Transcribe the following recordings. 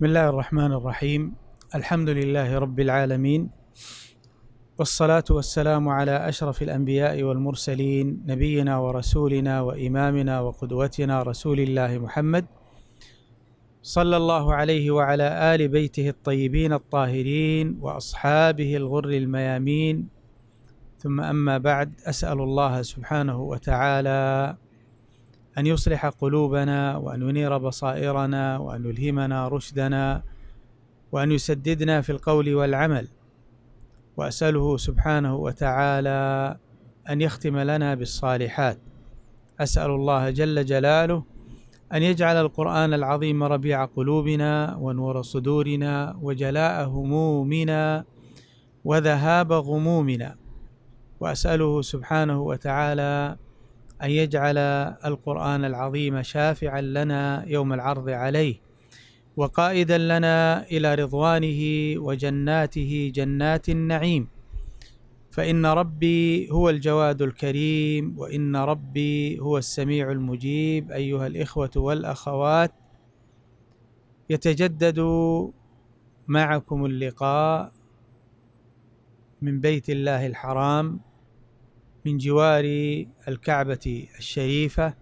بسم الله الرحمن الرحيم الحمد لله رب العالمين والصلاة والسلام على أشرف الأنبياء والمرسلين نبينا ورسولنا وإمامنا وقدوتنا رسول الله محمد صلى الله عليه وعلى آل بيته الطيبين الطاهرين وأصحابه الغر الميامين ثم أما بعد أسأل الله سبحانه وتعالى أن يصلح قلوبنا وأن ينير بصائرنا وأن يلهمنا رشدنا وأن يسددنا في القول والعمل وأسأله سبحانه وتعالى أن يختم لنا بالصالحات أسأل الله جل جلاله أن يجعل القرآن العظيم ربيع قلوبنا ونور صدورنا وجلاء همومنا وذهاب غمومنا وأسأله سبحانه وتعالى أن يجعل القرآن العظيم شافعا لنا يوم العرض عليه وقائدا لنا إلى رضوانه وجناته جنات النعيم فإن ربي هو الجواد الكريم وإن ربي هو السميع المجيب أيها الإخوة والأخوات يتجدد معكم اللقاء من بيت الله الحرام من جوار الكعبة الشريفة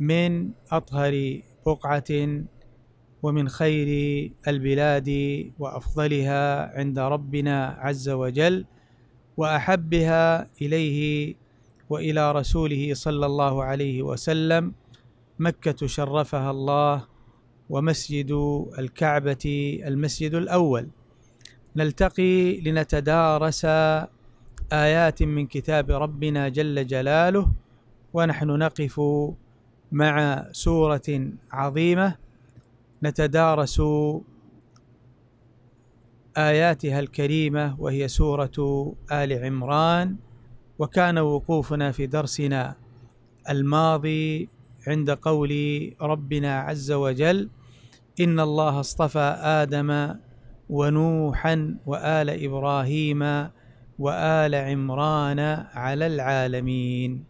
من أطهر بقعة ومن خير البلاد وأفضلها عند ربنا عز وجل وأحبها إليه وإلى رسوله صلى الله عليه وسلم مكة شرفها الله ومسجد الكعبة المسجد الأول نلتقي لنتدارس آيات من كتاب ربنا جل جلاله ونحن نقف مع سورة عظيمة نتدارس آياتها الكريمة وهي سورة آل عمران وكان وقوفنا في درسنا الماضي عند قول ربنا عز وجل إن الله اصطفى آدم ونوحا وآل إبراهيم وآل عمران على العالمين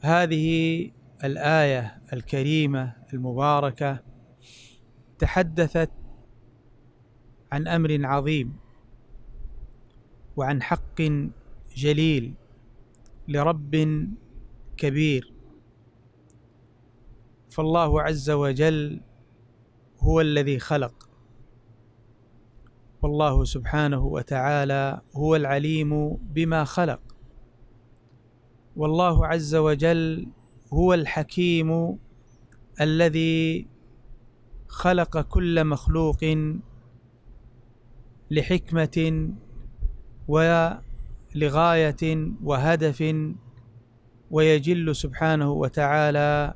هذه الآية الكريمة المباركة تحدثت عن أمر عظيم وعن حق جليل لرب كبير فالله عز وجل هو الذي خلق فالله سبحانه وتعالى هو العليم بما خلق والله عز وجل هو الحكيم الذي خلق كل مخلوق لحكمه ولغايه وهدف ويجل سبحانه وتعالى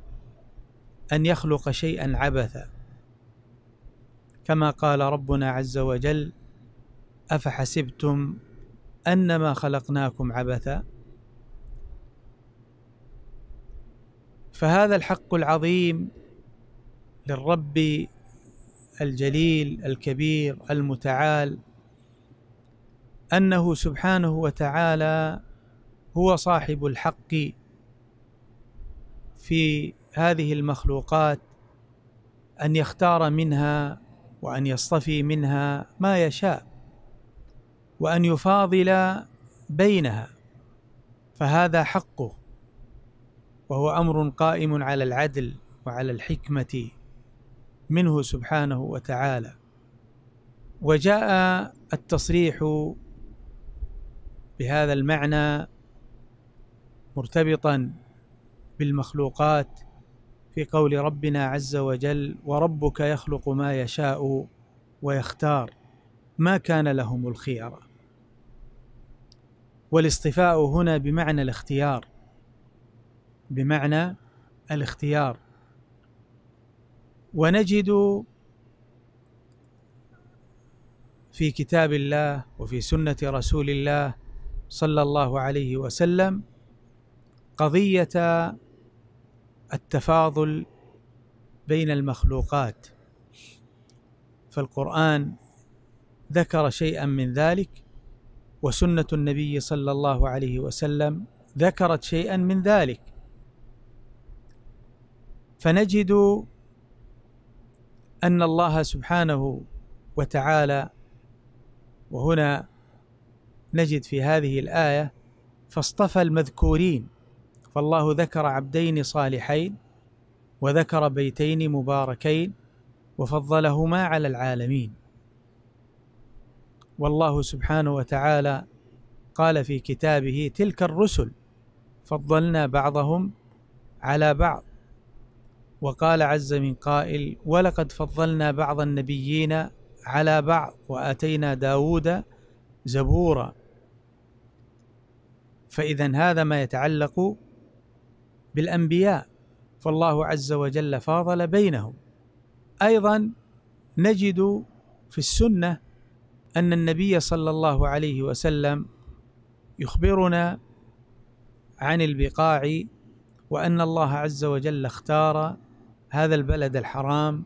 ان يخلق شيئا عبثا كما قال ربنا عز وجل أفحسبتم أنما خلقناكم عبثا فهذا الحق العظيم للرب الجليل الكبير المتعال انه سبحانه وتعالى هو صاحب الحق في هذه المخلوقات ان يختار منها وان يصطفي منها ما يشاء وان يفاضل بينها فهذا حقه وهو امر قائم على العدل وعلى الحكمه منه سبحانه وتعالى وجاء التصريح بهذا المعنى مرتبطا بالمخلوقات في قول ربنا عز وجل وربك يخلق ما يشاء ويختار ما كان لهم الخيره والاصطفاء هنا بمعنى الاختيار بمعنى الاختيار ونجد في كتاب الله وفي سنه رسول الله صلى الله عليه وسلم قضيه التفاضل بين المخلوقات فالقران ذكر شيئا من ذلك وسنة النبي صلى الله عليه وسلم ذكرت شيئا من ذلك فنجد أن الله سبحانه وتعالى وهنا نجد في هذه الآية فاصطفى المذكورين فالله ذكر عبدين صالحين وذكر بيتين مباركين وفضلهما على العالمين والله سبحانه وتعالى قال في كتابه تلك الرسل فضلنا بعضهم على بعض وقال عز من قائل ولقد فضلنا بعض النبيين على بعض واتينا داود زبورا فاذا هذا ما يتعلق بالانبياء فالله عز وجل فاضل بينهم ايضا نجد في السنه أن النبي صلى الله عليه وسلم يخبرنا عن البقاع وأن الله عز وجل اختار هذا البلد الحرام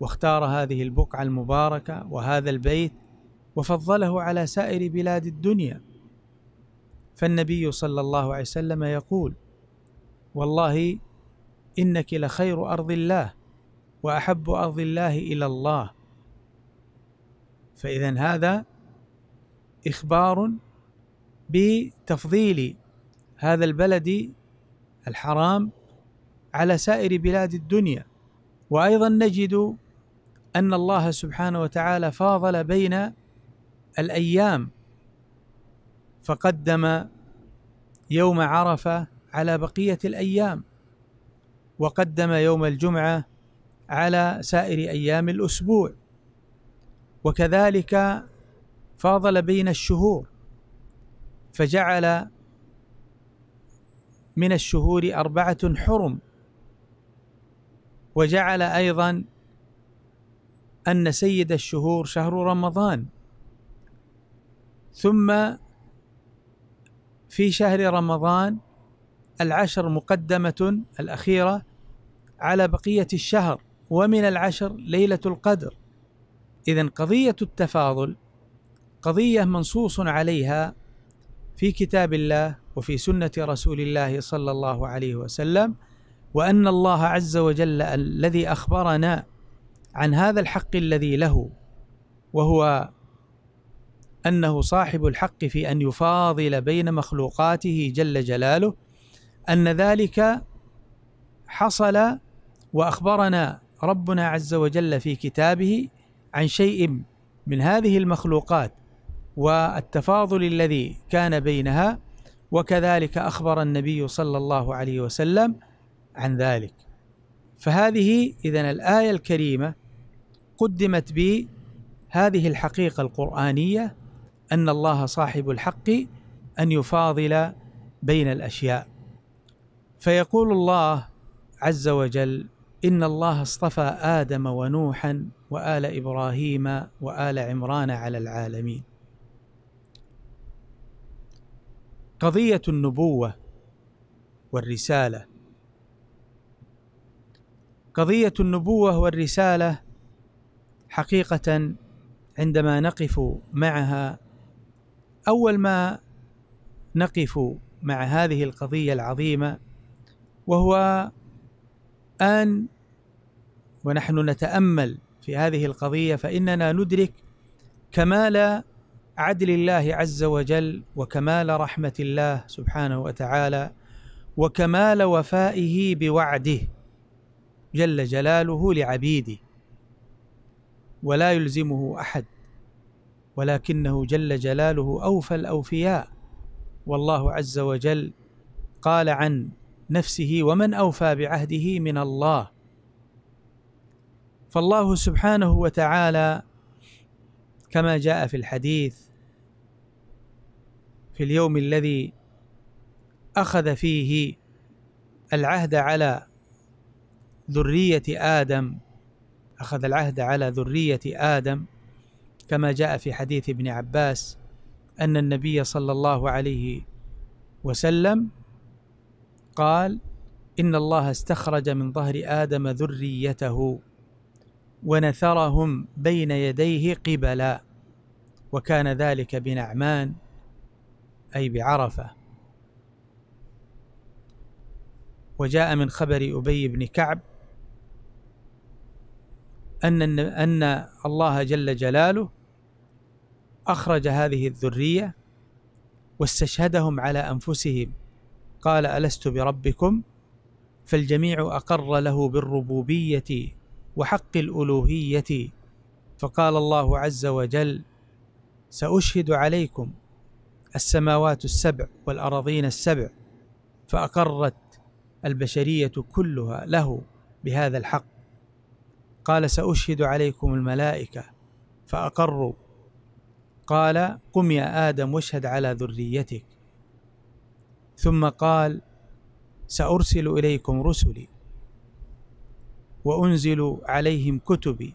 واختار هذه البقعة المباركة وهذا البيت وفضله على سائر بلاد الدنيا فالنبي صلى الله عليه وسلم يقول والله إنك لخير أرض الله وأحب أرض الله إلى الله فإذا هذا إخبار بتفضيل هذا البلد الحرام على سائر بلاد الدنيا وأيضا نجد أن الله سبحانه وتعالى فاضل بين الأيام فقدم يوم عرفة على بقية الأيام وقدم يوم الجمعة على سائر أيام الأسبوع وكذلك فاضل بين الشهور فجعل من الشهور أربعة حرم وجعل أيضا أن سيد الشهور شهر رمضان ثم في شهر رمضان العشر مقدمة الأخيرة على بقية الشهر ومن العشر ليلة القدر إذا قضية التفاضل قضية منصوص عليها في كتاب الله وفي سنة رسول الله صلى الله عليه وسلم وأن الله عز وجل الذي أخبرنا عن هذا الحق الذي له وهو أنه صاحب الحق في أن يفاضل بين مخلوقاته جل جلاله أن ذلك حصل وأخبرنا ربنا عز وجل في كتابه عن شيء من هذه المخلوقات والتفاضل الذي كان بينها وكذلك اخبر النبي صلى الله عليه وسلم عن ذلك فهذه اذا الايه الكريمه قدمت بهذه الحقيقه القرانيه ان الله صاحب الحق ان يفاضل بين الاشياء فيقول الله عز وجل ان الله اصطفى ادم ونوحا وآل إبراهيم وآل عمران على العالمين. قضية النبوة والرسالة قضية النبوة والرسالة حقيقة عندما نقف معها أول ما نقف مع هذه القضية العظيمة وهو أن ونحن نتأمل في هذه القضية فإننا ندرك كمال عدل الله عز وجل وكمال رحمة الله سبحانه وتعالى وكمال وفائه بوعده جل جلاله لعبيده ولا يلزمه أحد ولكنه جل جلاله أوفى الأوفياء والله عز وجل قال عن نفسه ومن أوفى بعهده من الله فالله سبحانه وتعالى كما جاء في الحديث في اليوم الذي اخذ فيه العهد على ذريه ادم اخذ العهد على ذريه ادم كما جاء في حديث ابن عباس ان النبي صلى الله عليه وسلم قال ان الله استخرج من ظهر ادم ذريته ونثرهم بين يديه قبلا وكان ذلك بنعمان أي بعرفة وجاء من خبر أبي بن كعب أن أن الله جل جلاله أخرج هذه الذرية واستشهدهم على أنفسهم قال ألست بربكم فالجميع أقر له بالربوبية وحق الالوهيه فقال الله عز وجل ساشهد عليكم السماوات السبع والاراضين السبع فاقرت البشريه كلها له بهذا الحق قال ساشهد عليكم الملائكه فاقروا قال قم يا ادم واشهد على ذريتك ثم قال سارسل اليكم رسلي وانزل عليهم كتبي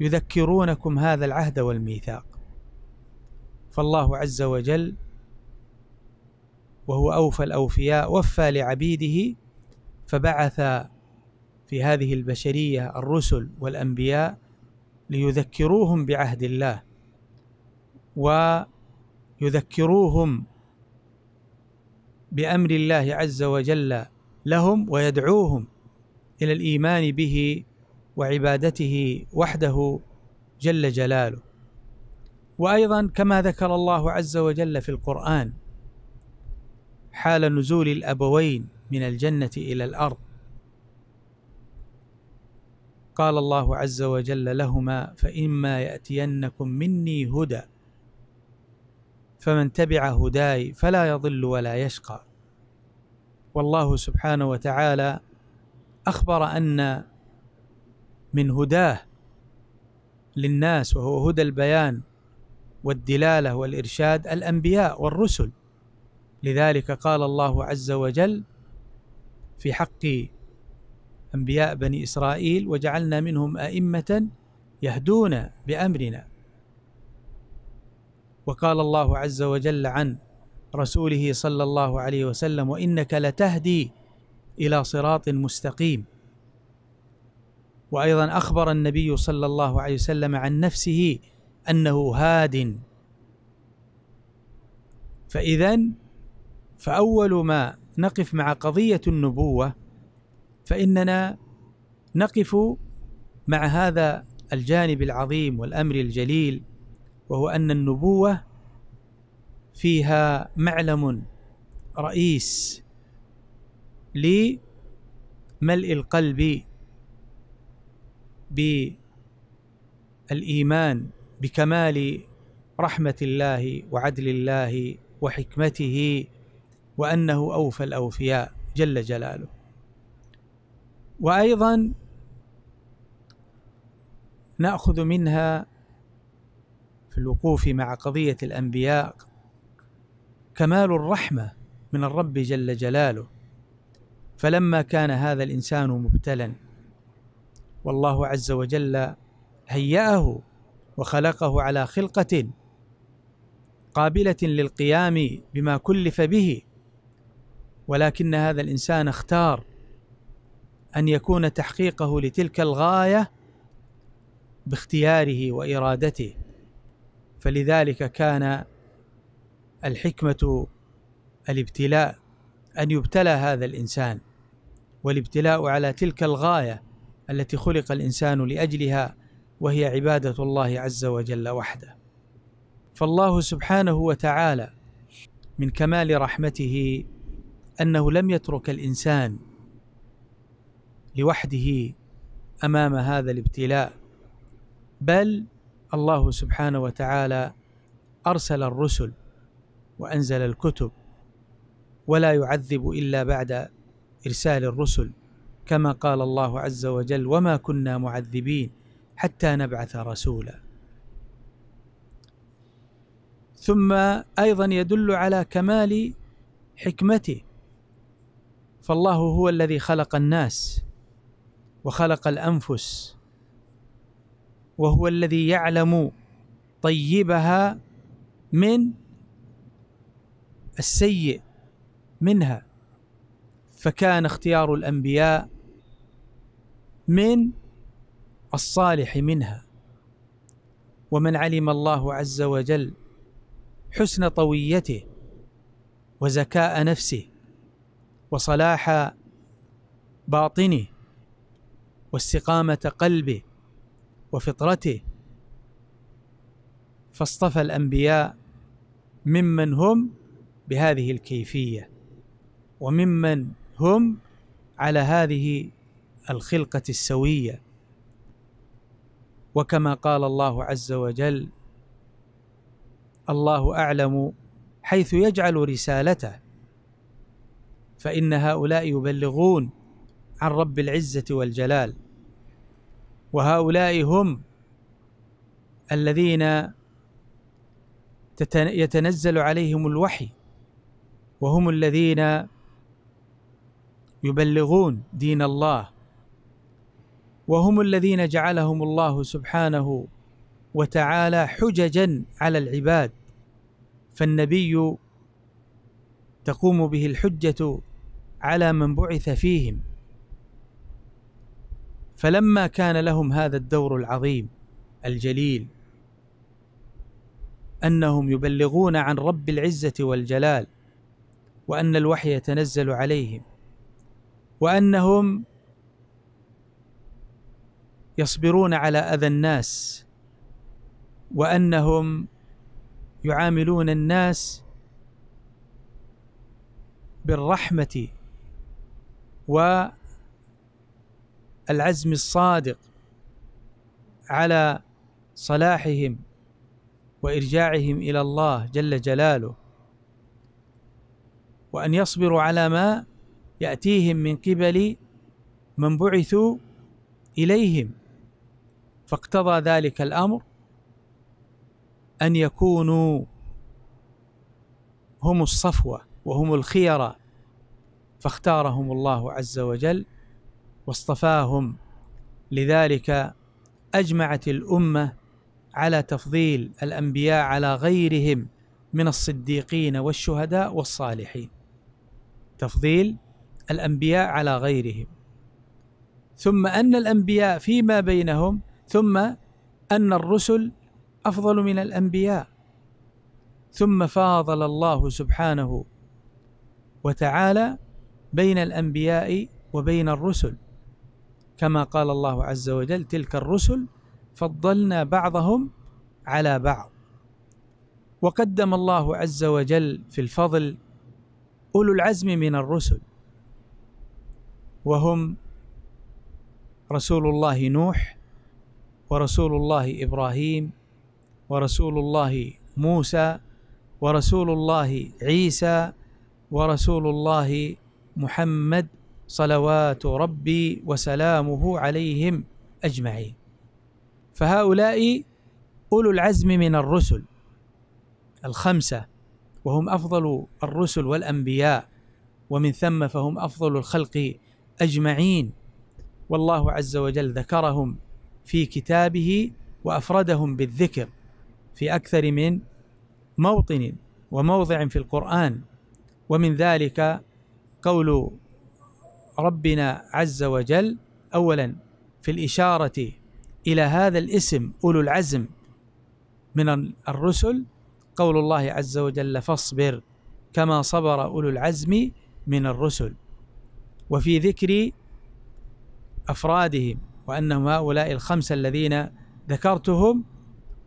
يذكرونكم هذا العهد والميثاق فالله عز وجل وهو اوفى الاوفياء وفى لعبيده فبعث في هذه البشريه الرسل والانبياء ليذكروهم بعهد الله ويذكروهم بامر الله عز وجل لهم ويدعوهم الى الايمان به وعبادته وحده جل جلاله وايضا كما ذكر الله عز وجل في القران حال نزول الابوين من الجنه الى الارض قال الله عز وجل لهما فإما يأتينكم مني هدى فمن تبع هداي فلا يضل ولا يشقى والله سبحانه وتعالى اخبر ان من هداه للناس وهو هدى البيان والدلاله والارشاد الانبياء والرسل لذلك قال الله عز وجل في حق انبياء بني اسرائيل وجعلنا منهم ائمه يهدون بامرنا وقال الله عز وجل عن رسوله صلى الله عليه وسلم وانك لتهدي الى صراط مستقيم وايضا اخبر النبي صلى الله عليه وسلم عن نفسه انه هاد فاذا فاول ما نقف مع قضيه النبوه فاننا نقف مع هذا الجانب العظيم والامر الجليل وهو ان النبوه فيها معلم رئيس لملء القلب بالايمان بكمال رحمه الله وعدل الله وحكمته وانه اوفى الاوفياء جل جلاله وايضا ناخذ منها في الوقوف مع قضيه الانبياء كمال الرحمه من الرب جل جلاله فلما كان هذا الانسان مبتلا والله عز وجل هيأه وخلقه على خلقة قابلة للقيام بما كلف به ولكن هذا الانسان اختار ان يكون تحقيقه لتلك الغايه باختياره وارادته فلذلك كان الحكمه الابتلاء ان يبتلى هذا الانسان والابتلاء على تلك الغايه التي خلق الانسان لاجلها وهي عباده الله عز وجل وحده فالله سبحانه وتعالى من كمال رحمته انه لم يترك الانسان لوحده امام هذا الابتلاء بل الله سبحانه وتعالى ارسل الرسل وانزل الكتب ولا يعذب الا بعد إرسال الرسل كما قال الله عز وجل وما كنا معذبين حتى نبعث رسولا ثم أيضا يدل على كمال حكمته فالله هو الذي خلق الناس وخلق الأنفس وهو الذي يعلم طيبها من السيء منها فكان اختيار الانبياء من الصالح منها ومن علم الله عز وجل حسن طويته وزكاء نفسه وصلاح باطنه واستقامه قلبه وفطرته فاصطفى الانبياء ممن هم بهذه الكيفيه وممن هم على هذه الخلقة السوية وكما قال الله عز وجل الله أعلم حيث يجعل رسالته فإن هؤلاء يبلغون عن رب العزة والجلال وهؤلاء هم الذين يتنزل عليهم الوحي وهم الذين يبلغون دين الله وهم الذين جعلهم الله سبحانه وتعالى حججا على العباد فالنبي تقوم به الحجه على من بعث فيهم فلما كان لهم هذا الدور العظيم الجليل انهم يبلغون عن رب العزه والجلال وان الوحي يتنزل عليهم وانهم يصبرون على اذى الناس وانهم يعاملون الناس بالرحمه والعزم الصادق على صلاحهم وارجاعهم الى الله جل جلاله وان يصبروا على ما يأتيهم من قبل من بعثوا إليهم فاقتضى ذلك الأمر أن يكونوا هم الصفوة وهم الخيرة فاختارهم الله عز وجل واصطفاهم لذلك أجمعت الأمة على تفضيل الأنبياء على غيرهم من الصديقين والشهداء والصالحين تفضيل الانبياء على غيرهم ثم ان الانبياء فيما بينهم ثم ان الرسل افضل من الانبياء ثم فاضل الله سبحانه وتعالى بين الانبياء وبين الرسل كما قال الله عز وجل تلك الرسل فضلنا بعضهم على بعض وقدم الله عز وجل في الفضل اولو العزم من الرسل وهم رسول الله نوح ورسول الله ابراهيم ورسول الله موسى ورسول الله عيسى ورسول الله محمد صلوات ربي وسلامه عليهم اجمعين فهؤلاء اولو العزم من الرسل الخمسه وهم افضل الرسل والانبياء ومن ثم فهم افضل الخلق اجمعين والله عز وجل ذكرهم في كتابه وافردهم بالذكر في اكثر من موطن وموضع في القران ومن ذلك قول ربنا عز وجل اولا في الاشاره الى هذا الاسم اولو العزم من الرسل قول الله عز وجل فاصبر كما صبر اولو العزم من الرسل وفي ذكر افرادهم وانهم هؤلاء الخمسه الذين ذكرتهم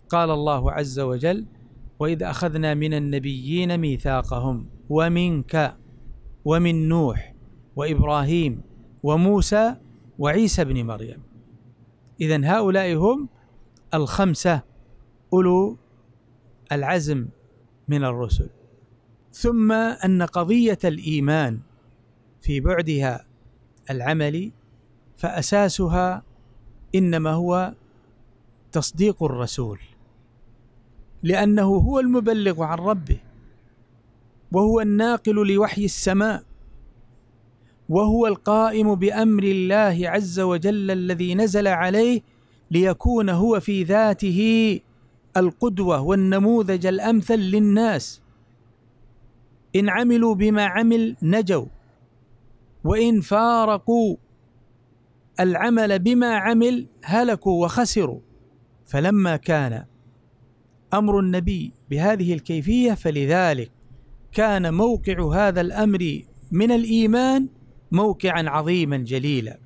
قال الله عز وجل واذ اخذنا من النبيين ميثاقهم ومنك ومن نوح وابراهيم وموسى وعيسى بن مريم اذا هؤلاء هم الخمسه اولو العزم من الرسل ثم ان قضيه الايمان في بعدها العملي فاساسها انما هو تصديق الرسول لانه هو المبلغ عن ربه وهو الناقل لوحي السماء وهو القائم بامر الله عز وجل الذي نزل عليه ليكون هو في ذاته القدوه والنموذج الامثل للناس ان عملوا بما عمل نجوا وان فارقوا العمل بما عمل هلكوا وخسروا فلما كان امر النبي بهذه الكيفيه فلذلك كان موقع هذا الامر من الايمان موقعا عظيما جليلا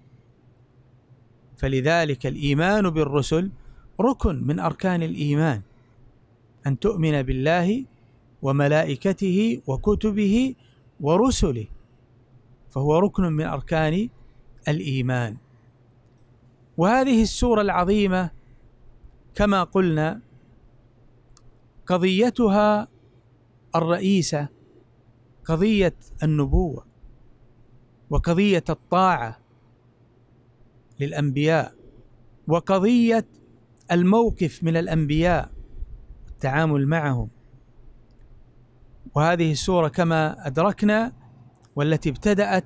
فلذلك الايمان بالرسل ركن من اركان الايمان ان تؤمن بالله وملائكته وكتبه ورسله فهو ركن من أركان الإيمان وهذه السورة العظيمة كما قلنا قضيتها الرئيسة قضية النبوة وقضية الطاعة للأنبياء وقضية الموقف من الأنبياء التعامل معهم وهذه السورة كما أدركنا والتي ابتدأت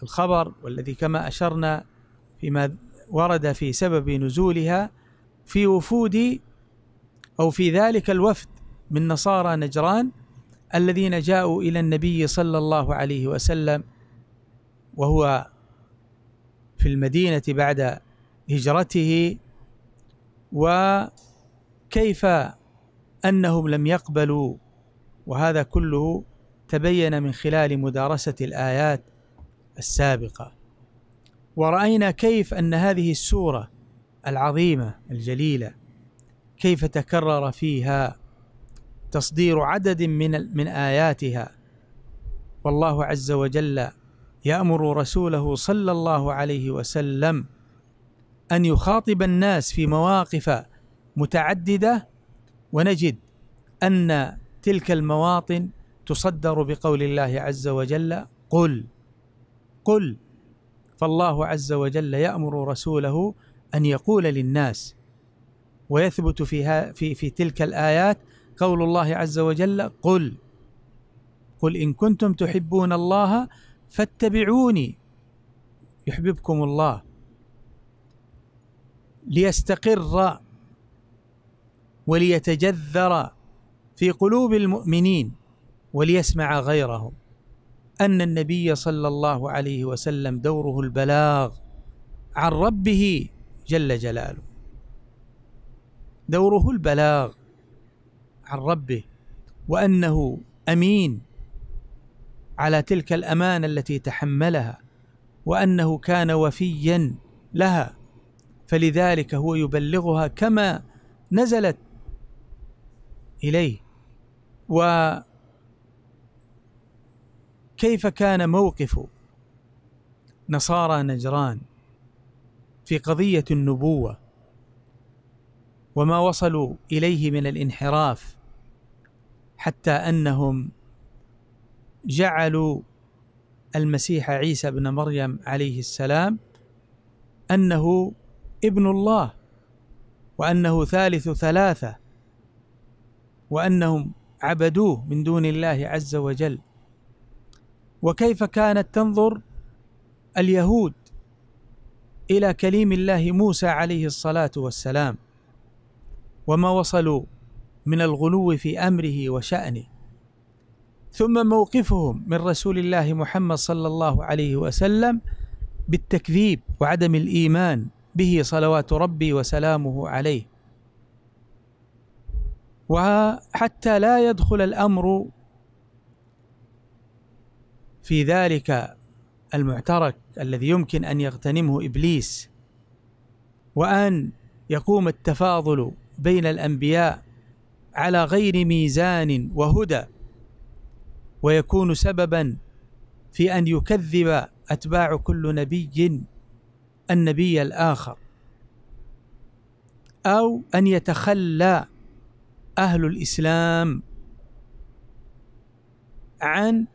بالخبر والذي كما أشرنا فيما ورد في سبب نزولها في وفود أو في ذلك الوفد من نصارى نجران الذين جاءوا إلى النبي صلى الله عليه وسلم وهو في المدينة بعد هجرته وكيف أنهم لم يقبلوا وهذا كله تبين من خلال مدارسة الآيات السابقة ورأينا كيف أن هذه السورة العظيمة الجليلة كيف تكرر فيها تصدير عدد من من آياتها والله عز وجل يأمر رسوله صلى الله عليه وسلم أن يخاطب الناس في مواقف متعددة ونجد أن تلك المواطن تصدر بقول الله عز وجل قل قل فالله عز وجل يأمر رسوله أن يقول للناس ويثبت فيها في في تلك الآيات قول الله عز وجل قل قل إن كنتم تحبون الله فاتبعوني يحببكم الله ليستقر وليتجذر في قلوب المؤمنين وليسمع غيرهم ان النبي صلى الله عليه وسلم دوره البلاغ عن ربه جل جلاله دوره البلاغ عن ربه وانه امين على تلك الامانه التي تحملها وانه كان وفيا لها فلذلك هو يبلغها كما نزلت اليه و كيف كان موقف نصارى نجران في قضيه النبوه وما وصلوا اليه من الانحراف حتى انهم جعلوا المسيح عيسى بن مريم عليه السلام انه ابن الله وانه ثالث ثلاثه وانهم عبدوه من دون الله عز وجل وكيف كانت تنظر اليهود الى كليم الله موسى عليه الصلاه والسلام وما وصلوا من الغلو في امره وشانه ثم موقفهم من رسول الله محمد صلى الله عليه وسلم بالتكذيب وعدم الايمان به صلوات ربي وسلامه عليه وحتى لا يدخل الامر في ذلك المعترك الذي يمكن ان يغتنمه ابليس وان يقوم التفاضل بين الانبياء على غير ميزان وهدى ويكون سببا في ان يكذب اتباع كل نبي النبي الاخر او ان يتخلى اهل الاسلام عن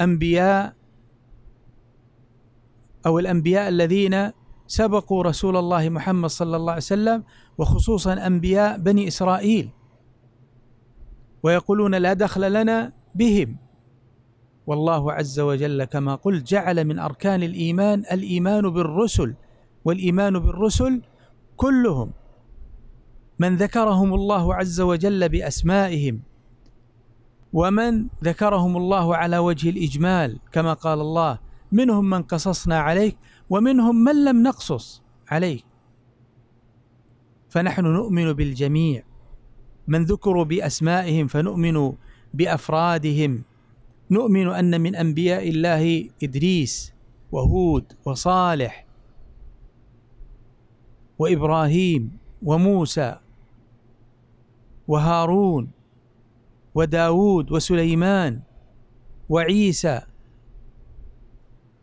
انبياء او الانبياء الذين سبقوا رسول الله محمد صلى الله عليه وسلم وخصوصا انبياء بني اسرائيل ويقولون لا دخل لنا بهم والله عز وجل كما قلت جعل من اركان الايمان الايمان بالرسل والايمان بالرسل كلهم من ذكرهم الله عز وجل باسمائهم ومن ذكرهم الله على وجه الاجمال كما قال الله منهم من قصصنا عليك ومنهم من لم نقصص عليك فنحن نؤمن بالجميع من ذكروا باسمائهم فنؤمن بافرادهم نؤمن ان من انبياء الله ادريس وهود وصالح وابراهيم وموسى وهارون وداود وسليمان وعيسى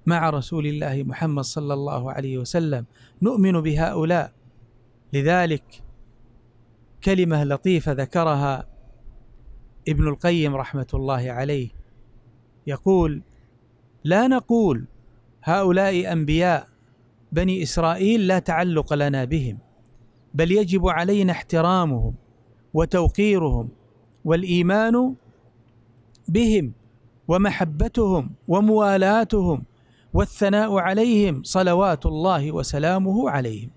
مع رسول الله محمد صلى الله عليه وسلم نؤمن بهؤلاء لذلك كلمه لطيفه ذكرها ابن القيم رحمه الله عليه يقول لا نقول هؤلاء انبياء بني اسرائيل لا تعلق لنا بهم بل يجب علينا احترامهم وتوقيرهم والايمان بهم ومحبتهم وموالاتهم والثناء عليهم صلوات الله وسلامه عليهم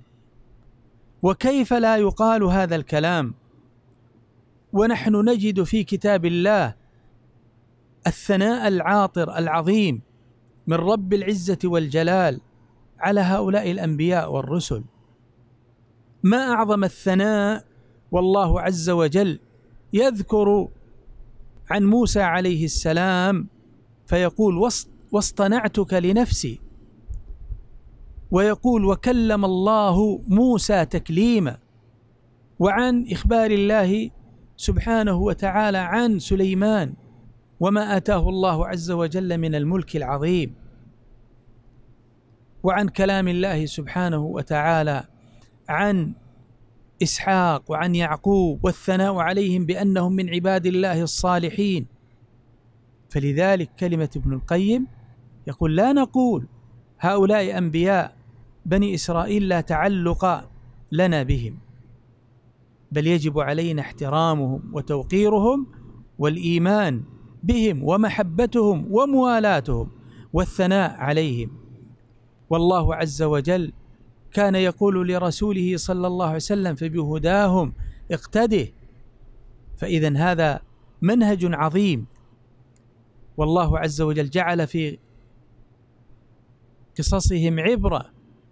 وكيف لا يقال هذا الكلام ونحن نجد في كتاب الله الثناء العاطر العظيم من رب العزه والجلال على هؤلاء الانبياء والرسل ما اعظم الثناء والله عز وجل يذكر عن موسى عليه السلام فيقول واصطنعتك لنفسي ويقول وكلم الله موسى تكليما وعن اخبار الله سبحانه وتعالى عن سليمان وما اتاه الله عز وجل من الملك العظيم وعن كلام الله سبحانه وتعالى عن اسحاق وعن يعقوب والثناء عليهم بانهم من عباد الله الصالحين فلذلك كلمه ابن القيم يقول لا نقول هؤلاء انبياء بني اسرائيل لا تعلق لنا بهم بل يجب علينا احترامهم وتوقيرهم والايمان بهم ومحبتهم وموالاتهم والثناء عليهم والله عز وجل كان يقول لرسوله صلى الله عليه وسلم فبهداهم اقتده فاذا هذا منهج عظيم والله عز وجل جعل في قصصهم عبره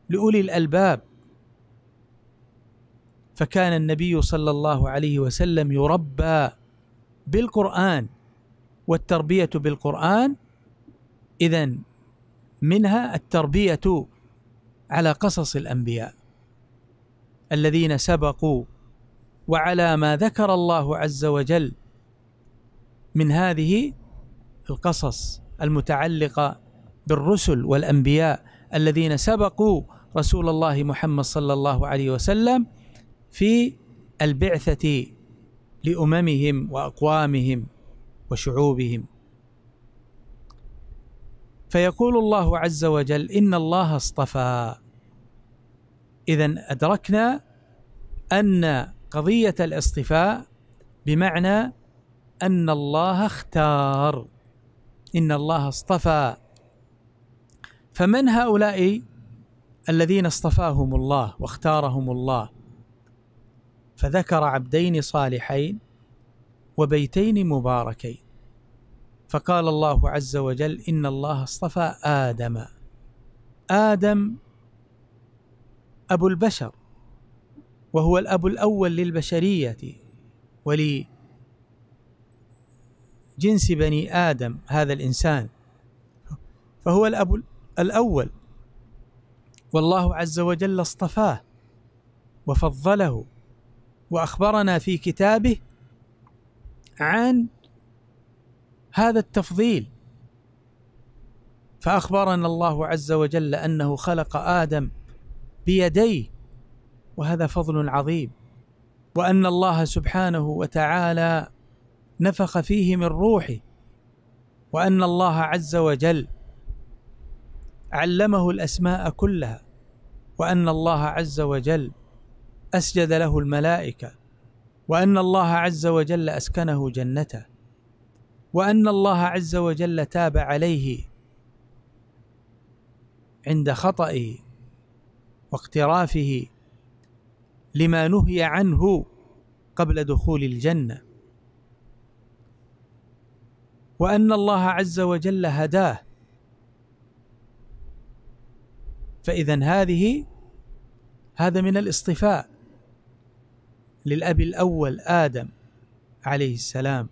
لاولي الالباب فكان النبي صلى الله عليه وسلم يربى بالقران والتربيه بالقران اذا منها التربيه على قصص الانبياء الذين سبقوا وعلى ما ذكر الله عز وجل من هذه القصص المتعلقه بالرسل والانبياء الذين سبقوا رسول الله محمد صلى الله عليه وسلم في البعثه لاممهم واقوامهم وشعوبهم فيقول الله عز وجل ان الله اصطفى اذا ادركنا ان قضيه الاصطفاء بمعنى ان الله اختار ان الله اصطفى فمن هؤلاء الذين اصطفاهم الله واختارهم الله فذكر عبدين صالحين وبيتين مباركين فقال الله عز وجل ان الله اصطفى ادم ادم أبو البشر وهو الأب الأول للبشرية ولجنس بني آدم هذا الإنسان فهو الأب الأول والله عز وجل اصطفاه وفضله واخبرنا في كتابه عن هذا التفضيل فاخبرنا الله عز وجل انه خلق ادم بيديه وهذا فضل عظيم وان الله سبحانه وتعالى نفخ فيه من روحه وان الله عز وجل علمه الاسماء كلها وان الله عز وجل اسجد له الملائكه وان الله عز وجل اسكنه جنته وان الله عز وجل تاب عليه عند خطئه واقترافه لما نهي عنه قبل دخول الجنه وان الله عز وجل هداه فاذا هذه هذا من الاصطفاء للاب الاول ادم عليه السلام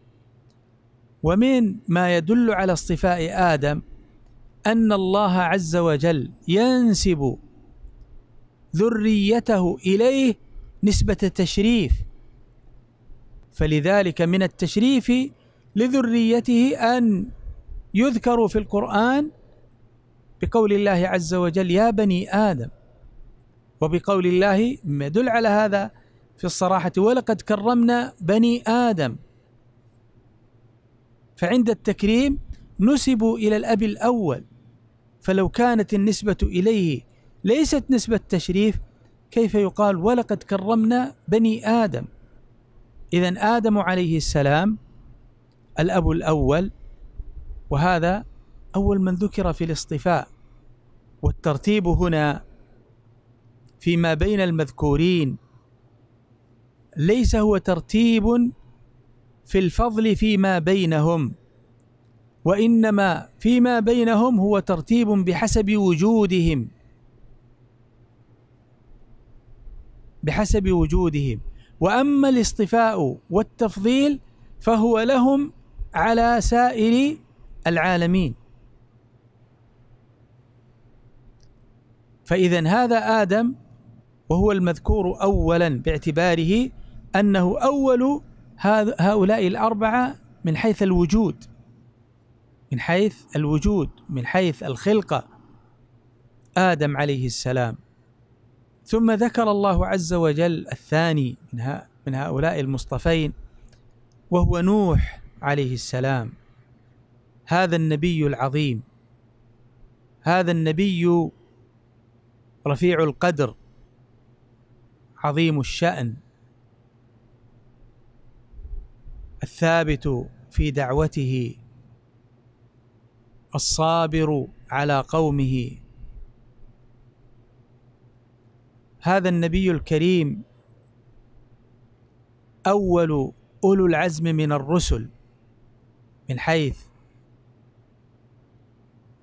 ومن ما يدل على اصطفاء ادم ان الله عز وجل ينسب ذريته اليه نسبه تشريف فلذلك من التشريف لذريته ان يذكروا في القران بقول الله عز وجل يا بني ادم وبقول الله ما يدل على هذا في الصراحه ولقد كرمنا بني ادم فعند التكريم نسبوا الى الاب الاول فلو كانت النسبه اليه ليست نسبة تشريف كيف يقال ولقد كرمنا بني آدم إذا آدم عليه السلام الأب الأول وهذا أول من ذكر في الاصطفاء والترتيب هنا فيما بين المذكورين ليس هو ترتيب في الفضل فيما بينهم وإنما فيما بينهم هو ترتيب بحسب وجودهم بحسب وجودهم واما الاصطفاء والتفضيل فهو لهم على سائر العالمين فاذا هذا ادم وهو المذكور اولا باعتباره انه اول هؤلاء الاربعه من حيث الوجود من حيث الوجود من حيث الخلقه ادم عليه السلام ثم ذكر الله عز وجل الثاني من من هؤلاء المصطفين وهو نوح عليه السلام هذا النبي العظيم هذا النبي رفيع القدر عظيم الشأن الثابت في دعوته الصابر على قومه هذا النبي الكريم اول اولو العزم من الرسل من حيث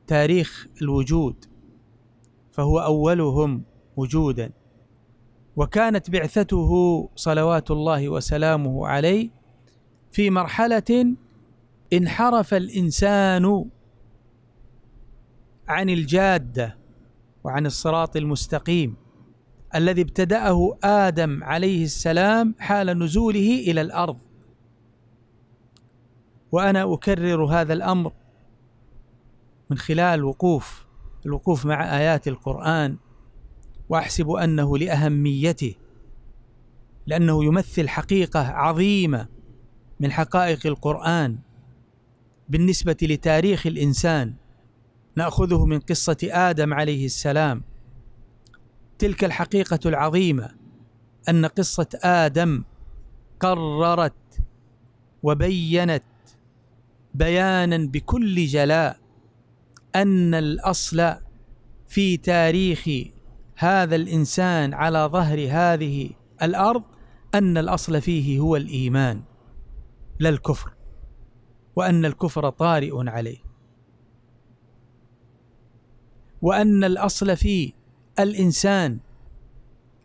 تاريخ الوجود فهو اولهم وجودا وكانت بعثته صلوات الله وسلامه عليه في مرحله انحرف الانسان عن الجاده وعن الصراط المستقيم الذي ابتدأه آدم عليه السلام حال نزوله إلى الأرض وأنا أكرر هذا الأمر من خلال وقوف الوقوف مع آيات القرآن وأحسب أنه لأهميته لأنه يمثل حقيقة عظيمة من حقائق القرآن بالنسبة لتاريخ الإنسان نأخذه من قصة آدم عليه السلام تلك الحقيقه العظيمه ان قصه ادم قررت وبينت بيانا بكل جلاء ان الاصل في تاريخ هذا الانسان على ظهر هذه الارض ان الاصل فيه هو الايمان لا الكفر وان الكفر طارئ عليه وان الاصل في الانسان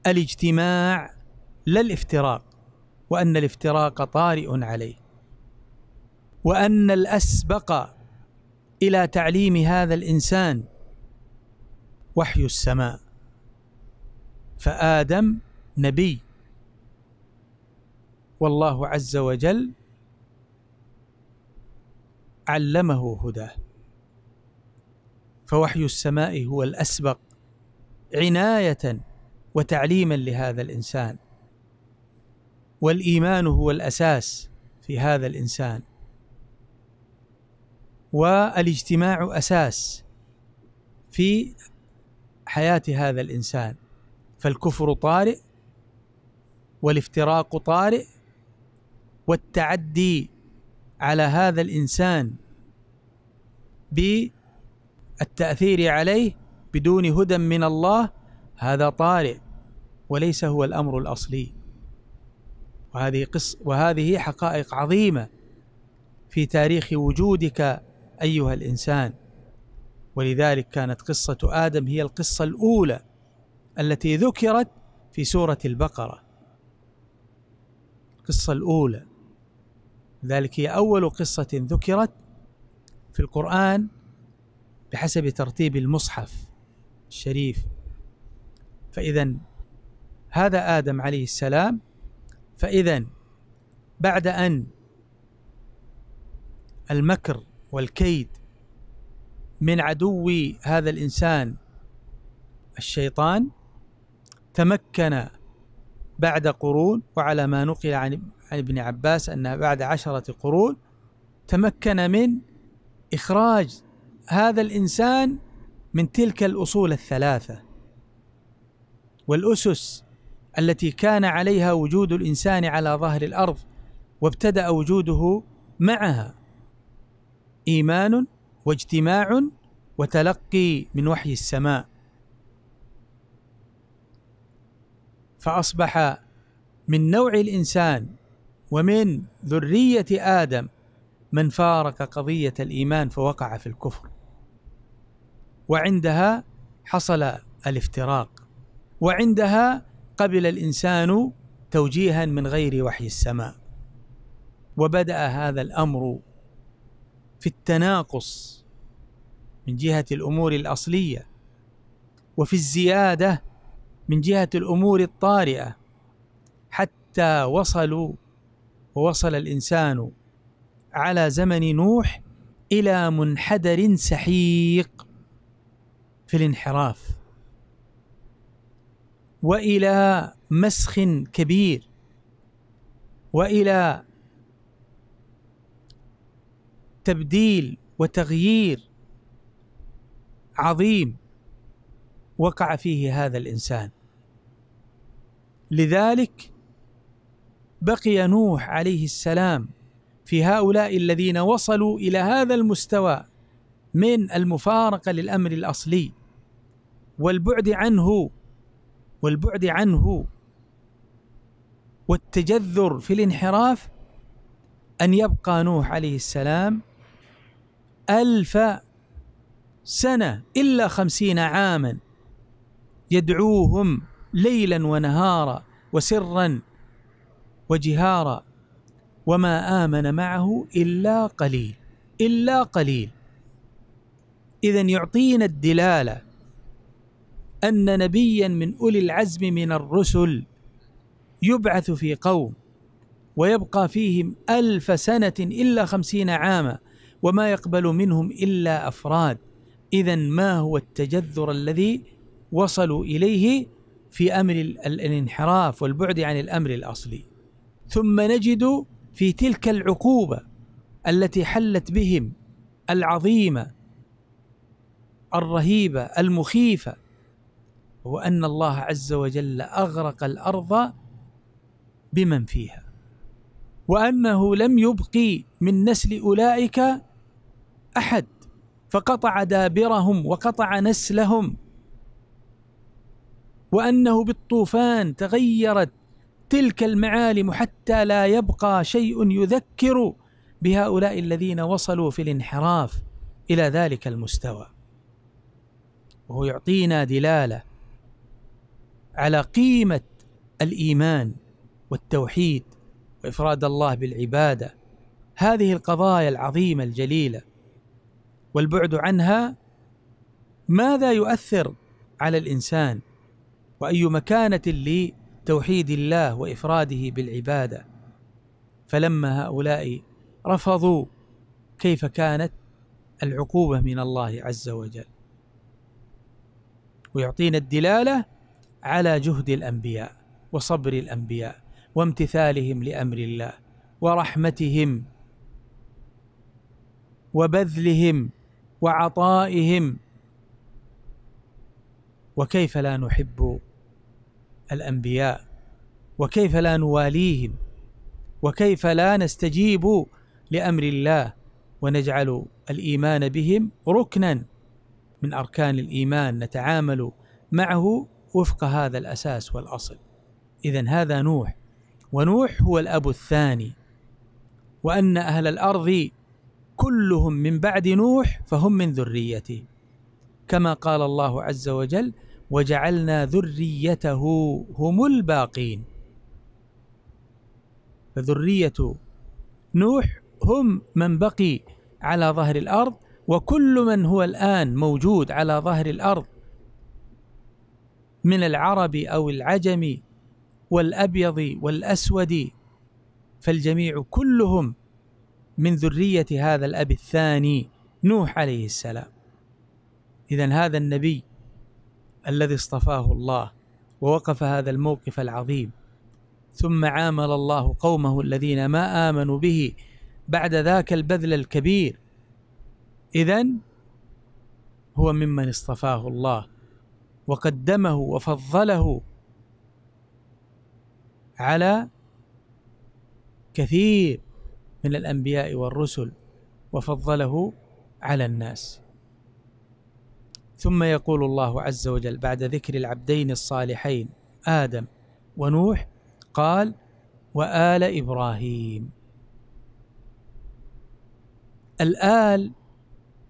الاجتماع لا الافتراق وان الافتراق طارئ عليه وان الاسبق الى تعليم هذا الانسان وحي السماء فادم نبي والله عز وجل علمه هداه فوحي السماء هو الاسبق عنايه وتعليما لهذا الانسان والايمان هو الاساس في هذا الانسان والاجتماع اساس في حياه هذا الانسان فالكفر طارئ والافتراق طارئ والتعدي على هذا الانسان بالتاثير عليه بدون هدى من الله هذا طارئ وليس هو الامر الاصلي وهذه قص وهذه حقائق عظيمه في تاريخ وجودك ايها الانسان ولذلك كانت قصه ادم هي القصه الاولى التي ذكرت في سوره البقره القصه الاولى ذلك هي اول قصه ذكرت في القران بحسب ترتيب المصحف الشريف فإذا هذا آدم عليه السلام فإذا بعد أن المكر والكيد من عدو هذا الإنسان الشيطان تمكن بعد قرون وعلى ما نقل عن ابن عباس أن بعد عشرة قرون تمكن من إخراج هذا الإنسان من تلك الاصول الثلاثه والاسس التي كان عليها وجود الانسان على ظهر الارض وابتدا وجوده معها ايمان واجتماع وتلقي من وحي السماء فاصبح من نوع الانسان ومن ذريه ادم من فارق قضيه الايمان فوقع في الكفر وعندها حصل الافتراق وعندها قبل الانسان توجيها من غير وحي السماء وبدا هذا الامر في التناقص من جهه الامور الاصليه وفي الزياده من جهه الامور الطارئه حتى وصلوا ووصل الانسان على زمن نوح الى منحدر سحيق في الانحراف والى مسخ كبير والى تبديل وتغيير عظيم وقع فيه هذا الانسان لذلك بقي نوح عليه السلام في هؤلاء الذين وصلوا الى هذا المستوى من المفارقه للامر الاصلي والبعد عنه والبعد عنه والتجذر في الانحراف أن يبقى نوح عليه السلام ألف سنة إلا خمسين عاما يدعوهم ليلا ونهارا وسرا وجهارا وما آمن معه إلا قليل إلا قليل إذا يعطينا الدلالة ان نبيا من اولي العزم من الرسل يبعث في قوم ويبقى فيهم الف سنه الا خمسين عاما وما يقبل منهم الا افراد اذا ما هو التجذر الذي وصلوا اليه في امر الانحراف والبعد عن الامر الاصلي ثم نجد في تلك العقوبه التي حلت بهم العظيمه الرهيبه المخيفه هو أن الله عز وجل أغرق الأرض بمن فيها وأنه لم يبقي من نسل أولئك أحد فقطع دابرهم وقطع نسلهم وأنه بالطوفان تغيرت تلك المعالم حتى لا يبقى شيء يذكر بهؤلاء الذين وصلوا في الانحراف إلى ذلك المستوى وهو يعطينا دلاله على قيمه الايمان والتوحيد وافراد الله بالعباده هذه القضايا العظيمه الجليله والبعد عنها ماذا يؤثر على الانسان واي مكانه لتوحيد الله وافراده بالعباده فلما هؤلاء رفضوا كيف كانت العقوبه من الله عز وجل ويعطينا الدلاله على جهد الانبياء وصبر الانبياء وامتثالهم لامر الله ورحمتهم وبذلهم وعطائهم وكيف لا نحب الانبياء وكيف لا نواليهم وكيف لا نستجيب لامر الله ونجعل الايمان بهم ركنا من اركان الايمان نتعامل معه وفق هذا الأساس والأصل إذا هذا نوح ونوح هو الأب الثاني وأن أهل الأرض كلهم من بعد نوح فهم من ذريته كما قال الله عز وجل وجعلنا ذريته هم الباقين فذرية نوح هم من بقي على ظهر الأرض وكل من هو الآن موجود على ظهر الأرض من العرب او العجم والابيض والاسود فالجميع كلهم من ذريه هذا الاب الثاني نوح عليه السلام اذا هذا النبي الذي اصطفاه الله ووقف هذا الموقف العظيم ثم عامل الله قومه الذين ما امنوا به بعد ذاك البذل الكبير اذا هو ممن اصطفاه الله وقدمه وفضله على كثير من الانبياء والرسل وفضله على الناس ثم يقول الله عز وجل بعد ذكر العبدين الصالحين ادم ونوح قال وال ابراهيم الال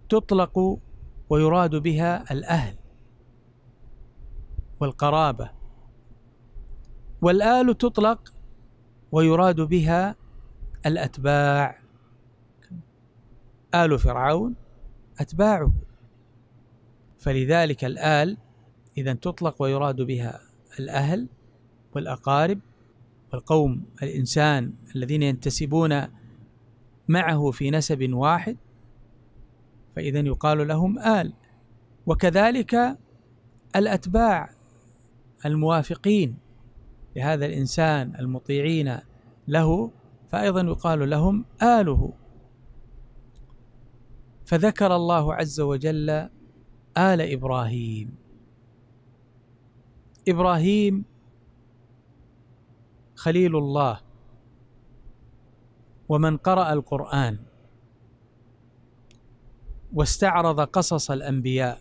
تطلق ويراد بها الاهل والقرابة والآل تطلق ويراد بها الأتباع آل فرعون أتباعه فلذلك الآل إذا تطلق ويراد بها الأهل والأقارب والقوم الإنسان الذين ينتسبون معه في نسب واحد فإذا يقال لهم آل وكذلك الأتباع الموافقين لهذا الإنسان المطيعين له فأيضا يقال لهم آله فذكر الله عز وجل آل إبراهيم إبراهيم خليل الله ومن قرأ القرآن واستعرض قصص الأنبياء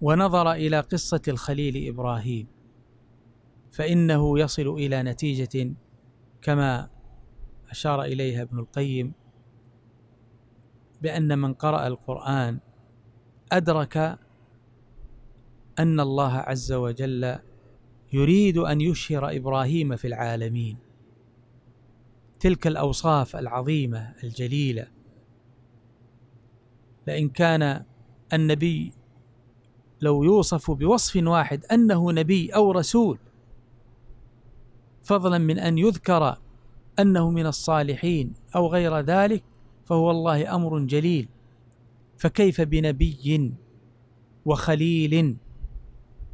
ونظر الى قصه الخليل ابراهيم فانه يصل الى نتيجه كما اشار اليها ابن القيم بان من قرا القران ادرك ان الله عز وجل يريد ان يشهر ابراهيم في العالمين تلك الاوصاف العظيمه الجليله لان كان النبي لو يوصف بوصف واحد انه نبي او رسول فضلا من ان يذكر انه من الصالحين او غير ذلك فهو والله امر جليل فكيف بنبي وخليل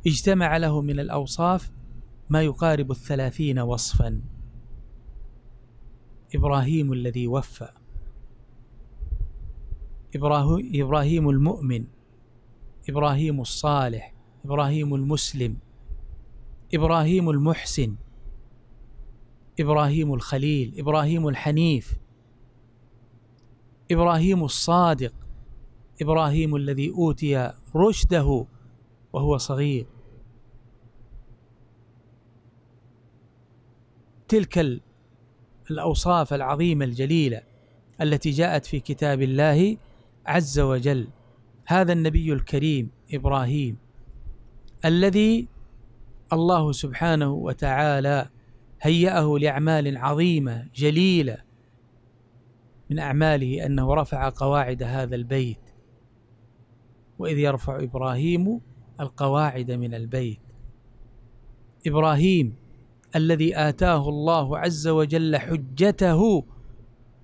اجتمع له من الاوصاف ما يقارب الثلاثين وصفا ابراهيم الذي وفى ابراهيم المؤمن ابراهيم الصالح ابراهيم المسلم ابراهيم المحسن ابراهيم الخليل ابراهيم الحنيف ابراهيم الصادق ابراهيم الذي اوتي رشده وهو صغير تلك الاوصاف العظيمه الجليله التي جاءت في كتاب الله عز وجل هذا النبي الكريم ابراهيم الذي الله سبحانه وتعالى هيأه لأعمال عظيمة جليلة من أعماله أنه رفع قواعد هذا البيت وإذ يرفع إبراهيم القواعد من البيت إبراهيم الذي آتاه الله عز وجل حجته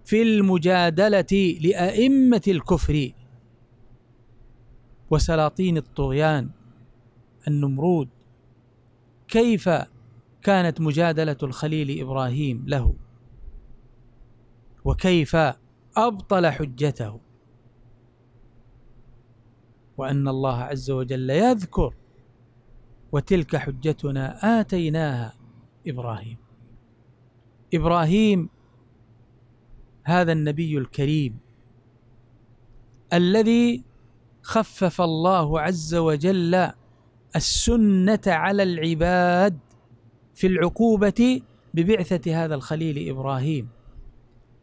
في المجادلة لأئمة الكفر وسلاطين الطغيان النمرود كيف كانت مجادله الخليل ابراهيم له وكيف ابطل حجته وان الله عز وجل يذكر وتلك حجتنا اتيناها ابراهيم ابراهيم هذا النبي الكريم الذي خفف الله عز وجل السنه على العباد في العقوبه ببعثه هذا الخليل ابراهيم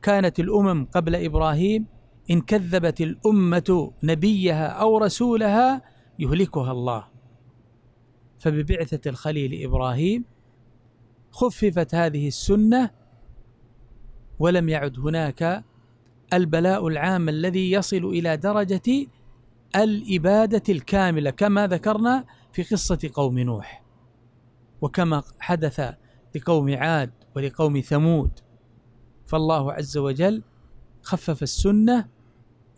كانت الامم قبل ابراهيم ان كذبت الامه نبيها او رسولها يهلكها الله فببعثه الخليل ابراهيم خففت هذه السنه ولم يعد هناك البلاء العام الذي يصل الى درجه الإبادة الكاملة كما ذكرنا في قصة قوم نوح وكما حدث لقوم عاد ولقوم ثمود فالله عز وجل خفف السنة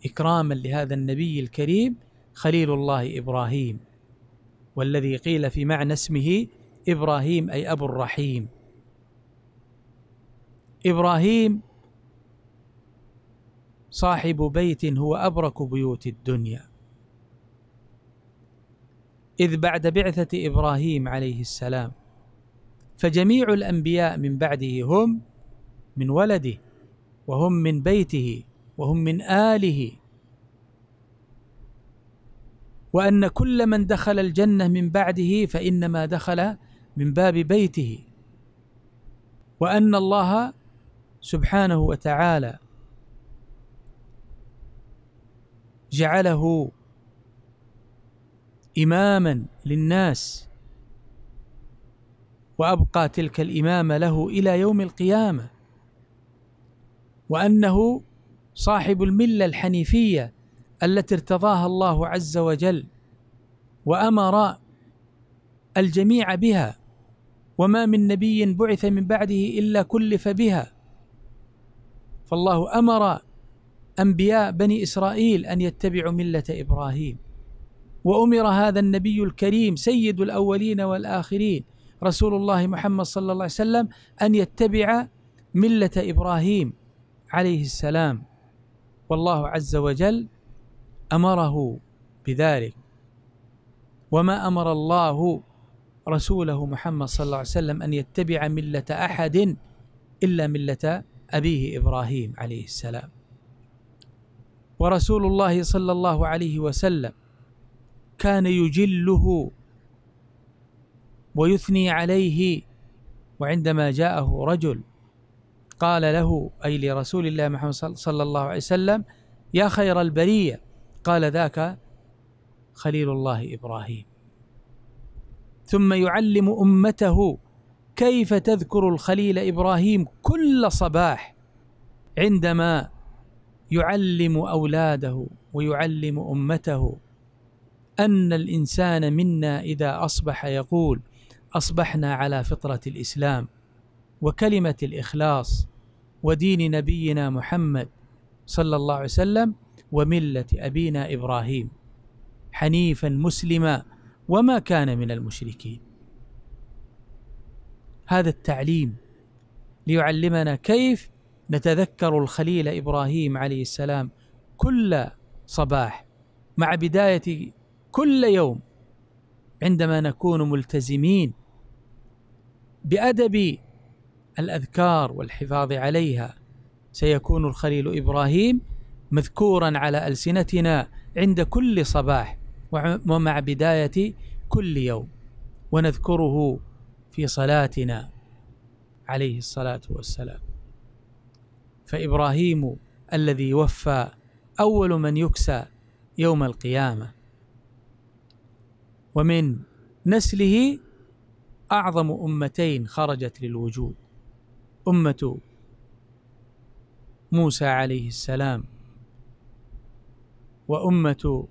إكراما لهذا النبي الكريم خليل الله إبراهيم والذي قيل في معنى اسمه إبراهيم أي أبو الرحيم إبراهيم صاحب بيت هو أبرك بيوت الدنيا إذ بعد بعثة إبراهيم عليه السلام فجميع الأنبياء من بعده هم من ولده وهم من بيته وهم من آله وأن كل من دخل الجنة من بعده فإنما دخل من باب بيته وأن الله سبحانه وتعالى جعله اماما للناس وابقى تلك الامامه له الى يوم القيامه وانه صاحب المله الحنيفيه التي ارتضاها الله عز وجل وامر الجميع بها وما من نبي بعث من بعده الا كلف بها فالله امر انبياء بني اسرائيل ان يتبعوا مله ابراهيم وامر هذا النبي الكريم سيد الاولين والاخرين رسول الله محمد صلى الله عليه وسلم ان يتبع مله ابراهيم عليه السلام والله عز وجل امره بذلك وما امر الله رسوله محمد صلى الله عليه وسلم ان يتبع مله احد الا مله ابيه ابراهيم عليه السلام ورسول الله صلى الله عليه وسلم كان يجله ويثني عليه وعندما جاءه رجل قال له اي لرسول الله محمد صلى الله عليه وسلم يا خير البريه قال ذاك خليل الله ابراهيم ثم يعلم امته كيف تذكر الخليل ابراهيم كل صباح عندما يعلم اولاده ويعلم امته ان الانسان منا اذا اصبح يقول اصبحنا على فطره الاسلام وكلمه الاخلاص ودين نبينا محمد صلى الله عليه وسلم ومله ابينا ابراهيم حنيفا مسلما وما كان من المشركين هذا التعليم ليعلمنا كيف نتذكر الخليل ابراهيم عليه السلام كل صباح مع بدايه كل يوم عندما نكون ملتزمين بادب الاذكار والحفاظ عليها سيكون الخليل ابراهيم مذكورا على السنتنا عند كل صباح ومع بدايه كل يوم ونذكره في صلاتنا عليه الصلاه والسلام فابراهيم الذي وفى اول من يكسى يوم القيامه ومن نسله اعظم امتين خرجت للوجود امه موسى عليه السلام وامه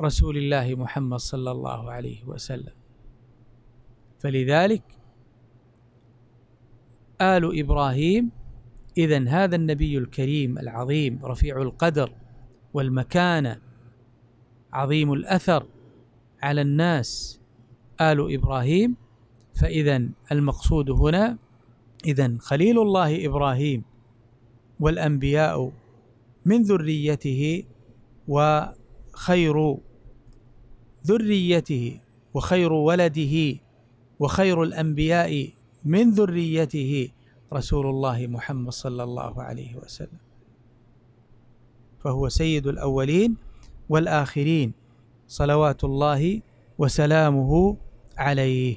رسول الله محمد صلى الله عليه وسلم فلذلك ال ابراهيم اذا هذا النبي الكريم العظيم رفيع القدر والمكانه عظيم الاثر على الناس آل إبراهيم فإذا المقصود هنا إذا خليل الله إبراهيم والأنبياء من ذريته وخير ذريته وخير ولده وخير الأنبياء من ذريته رسول الله محمد صلى الله عليه وسلم فهو سيد الأولين والآخرين صلوات الله وسلامه عليه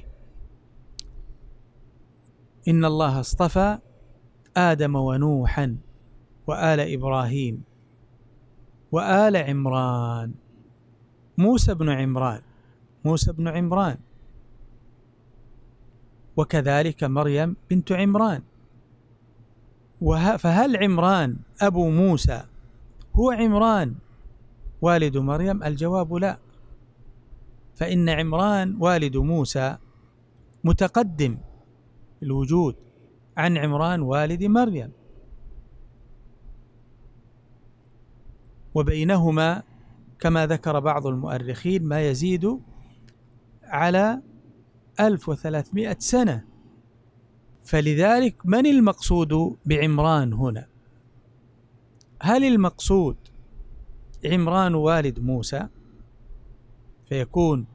إن الله اصطفى آدم ونوحا وآل إبراهيم وآل عمران موسى بن عمران موسى بن عمران وكذلك مريم بنت عمران فهل عمران أبو موسى هو عمران والد مريم الجواب لا فإن عمران والد موسى متقدم الوجود عن عمران والد مريم وبينهما كما ذكر بعض المؤرخين ما يزيد على 1300 سنة فلذلك من المقصود بعمران هنا؟ هل المقصود عمران والد موسى فيكون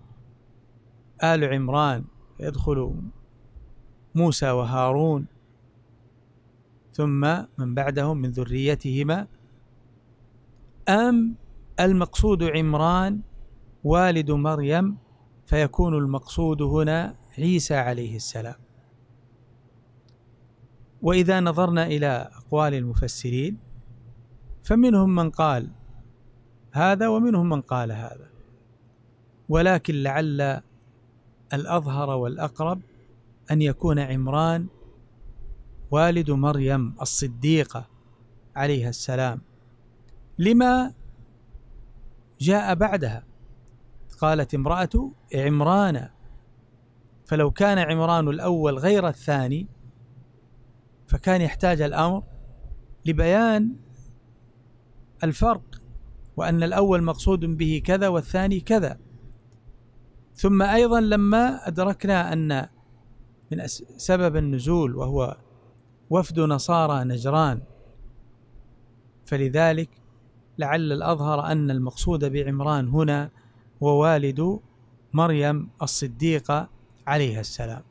آل عمران يدخل موسى وهارون ثم من بعدهم من ذريتهما أم المقصود عمران والد مريم فيكون المقصود هنا عيسى عليه السلام وإذا نظرنا إلى أقوال المفسرين فمنهم من قال هذا ومنهم من قال هذا ولكن لعل الأظهر والأقرب أن يكون عمران والد مريم الصديقة عليها السلام لما جاء بعدها قالت امرأة عمران فلو كان عمران الأول غير الثاني فكان يحتاج الأمر لبيان الفرق وأن الأول مقصود به كذا والثاني كذا ثم أيضا لما أدركنا أن من سبب النزول وهو وفد نصارى نجران فلذلك لعل الأظهر أن المقصود بعمران هنا هو والد مريم الصديقة عليها السلام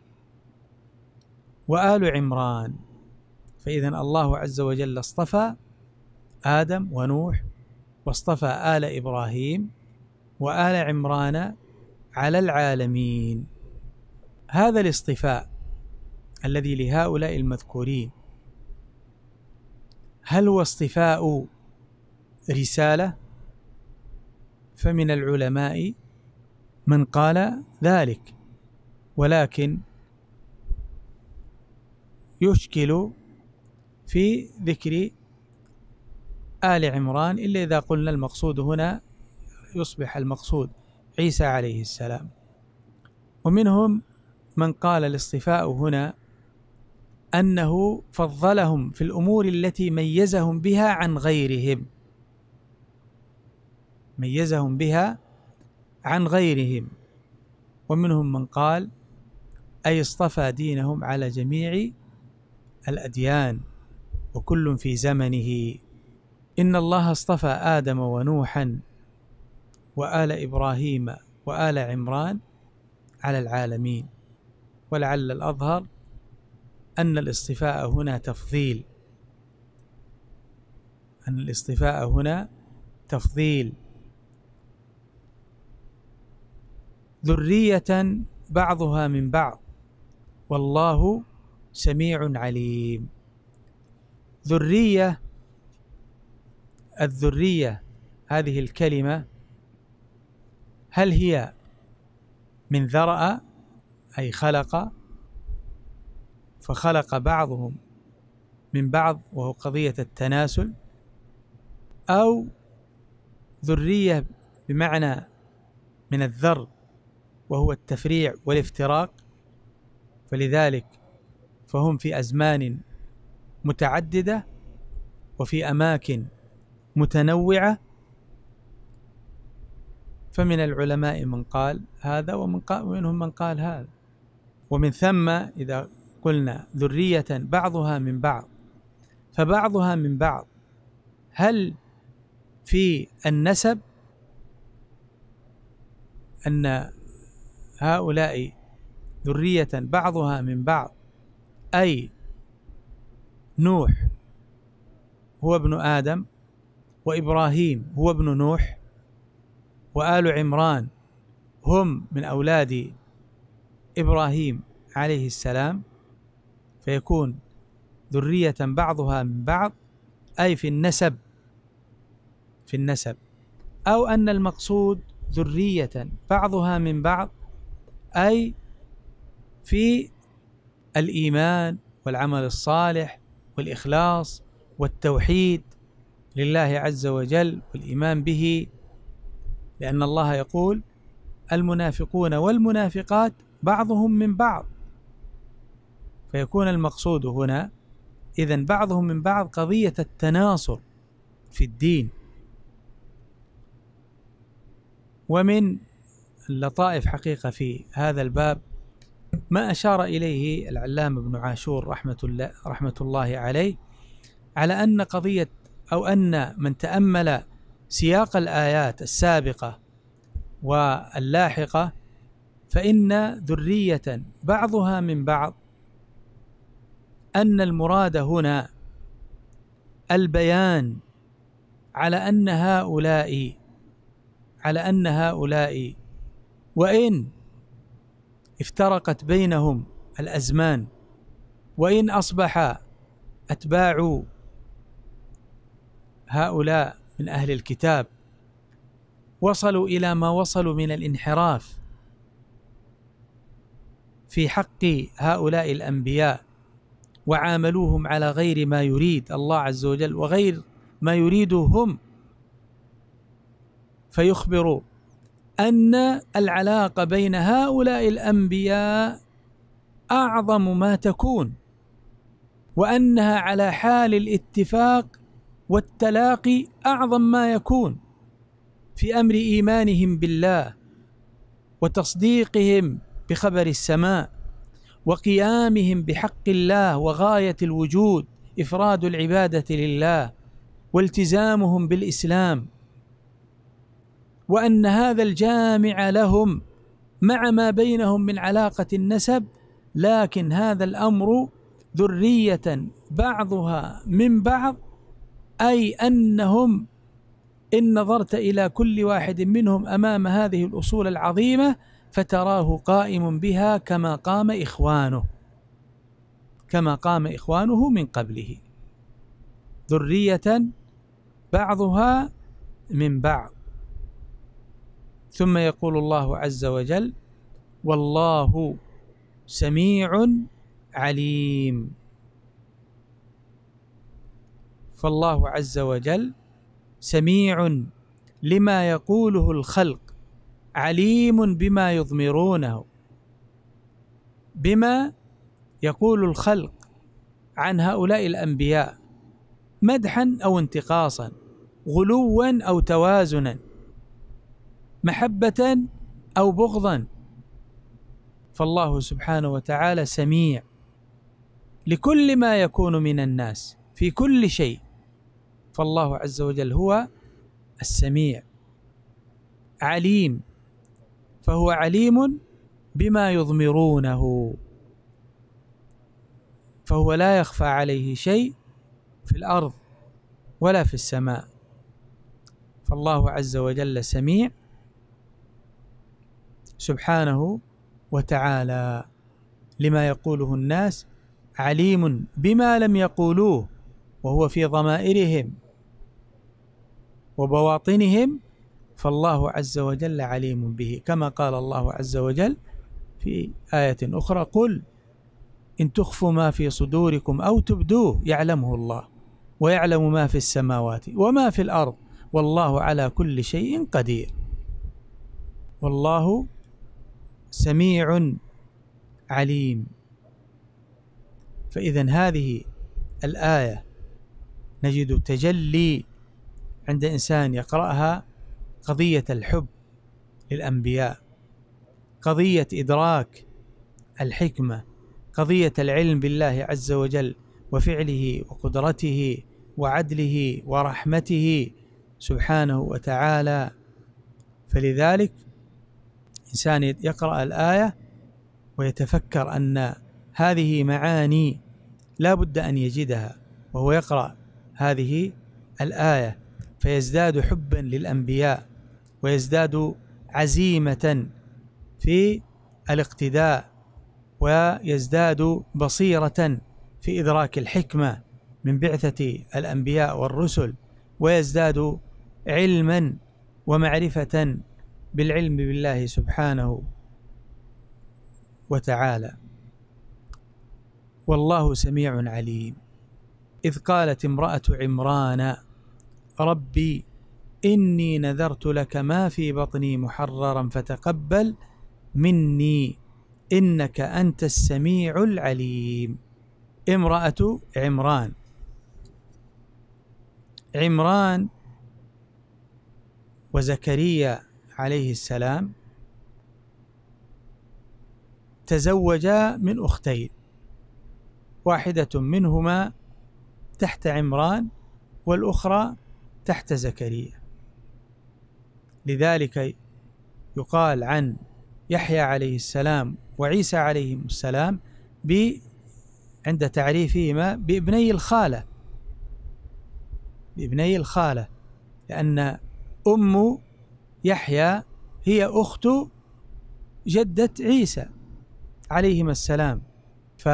وآل عمران فإذا الله عز وجل اصطفى آدم ونوح واصطفى آل إبراهيم وآل عمران على العالمين هذا الاصطفاء الذي لهؤلاء المذكورين هل هو اصطفاء رسالة؟ فمن العلماء من قال ذلك ولكن يشكل في ذكر آل عمران إلا إذا قلنا المقصود هنا يصبح المقصود عيسى عليه السلام ومنهم من قال الاصطفاء هنا أنه فضلهم في الأمور التي ميزهم بها عن غيرهم ميزهم بها عن غيرهم ومنهم من قال أي اصطفى دينهم على جميع الأديان وكل في زمنه إن الله اصطفى آدم ونوحا وآل إبراهيم وآل عمران على العالمين ولعل الأظهر أن الاصطفاء هنا تفضيل أن الاصطفاء هنا تفضيل ذرية بعضها من بعض والله سميع عليم ذريه الذرية هذه الكلمة هل هي من ذرأ أي خلق فخلق بعضهم من بعض وهو قضية التناسل أو ذرية بمعنى من الذر وهو التفريع والافتراق فلذلك فهم في أزمان متعددة وفي أماكن متنوعة فمن العلماء من قال هذا ومن قال ومنهم من قال هذا ومن ثم إذا قلنا ذرية بعضها من بعض فبعضها من بعض هل في النسب أن هؤلاء ذرية بعضها من بعض أي نوح هو ابن آدم وابراهيم هو ابن نوح وال عمران هم من اولاد ابراهيم عليه السلام فيكون ذريه بعضها من بعض اي في النسب في النسب او ان المقصود ذريه بعضها من بعض اي في الايمان والعمل الصالح والاخلاص والتوحيد لله عز وجل والايمان به لان الله يقول المنافقون والمنافقات بعضهم من بعض فيكون المقصود هنا اذا بعضهم من بعض قضيه التناصر في الدين ومن اللطائف حقيقه في هذا الباب ما اشار اليه العلامه ابن عاشور رحمه الله رحمه الله عليه على ان قضيه أو أن من تأمل سياق الآيات السابقة واللاحقة فإن ذرية بعضها من بعض أن المراد هنا البيان على أن هؤلاء على أن هؤلاء وإن افترقت بينهم الأزمان وإن أصبح أتباع هؤلاء من أهل الكتاب وصلوا إلى ما وصلوا من الانحراف في حق هؤلاء الأنبياء وعاملوهم على غير ما يريد الله عز وجل وغير ما يريده هم فيخبر أن العلاقة بين هؤلاء الأنبياء أعظم ما تكون وأنها على حال الاتفاق والتلاقي اعظم ما يكون في امر ايمانهم بالله وتصديقهم بخبر السماء وقيامهم بحق الله وغايه الوجود افراد العباده لله والتزامهم بالاسلام وان هذا الجامع لهم مع ما بينهم من علاقه النسب لكن هذا الامر ذريه بعضها من بعض اي انهم ان نظرت الى كل واحد منهم امام هذه الاصول العظيمه فتراه قائم بها كما قام اخوانه كما قام اخوانه من قبله ذريه بعضها من بعض ثم يقول الله عز وجل والله سميع عليم فالله عز وجل سميع لما يقوله الخلق عليم بما يضمرونه بما يقول الخلق عن هؤلاء الانبياء مدحا او انتقاصا غلوا او توازنا محبه او بغضا فالله سبحانه وتعالى سميع لكل ما يكون من الناس في كل شيء فالله عز وجل هو السميع عليم فهو عليم بما يضمرونه فهو لا يخفى عليه شيء في الارض ولا في السماء فالله عز وجل سميع سبحانه وتعالى لما يقوله الناس عليم بما لم يقولوه وهو في ضمائرهم وبواطنهم فالله عز وجل عليم به كما قال الله عز وجل في آية أخرى قل إن تخفوا ما في صدوركم أو تبدوه يعلمه الله ويعلم ما في السماوات وما في الأرض والله على كل شيء قدير والله سميع عليم فإذا هذه الآية نجد تجلي عند انسان يقراها قضيه الحب للانبياء قضيه ادراك الحكمه قضيه العلم بالله عز وجل وفعله وقدرته وعدله ورحمته سبحانه وتعالى فلذلك انسان يقرا الايه ويتفكر ان هذه معاني لا بد ان يجدها وهو يقرا هذه الايه فيزداد حبا للانبياء ويزداد عزيمه في الاقتداء ويزداد بصيره في ادراك الحكمه من بعثه الانبياء والرسل ويزداد علما ومعرفه بالعلم بالله سبحانه وتعالى والله سميع عليم اذ قالت امراه عمران ربي إني نذرت لك ما في بطني محررا فتقبل مني إنك أنت السميع العليم امرأة عمران عمران وزكريا عليه السلام تزوجا من أختين واحدة منهما تحت عمران والأخرى تحت زكريا لذلك يقال عن يحيى عليه السلام وعيسى عليهم السلام ب عند تعريفهما بابني الخالة بابني الخالة لأن أم يحيى هي أخت جدة عيسى عليهما السلام ف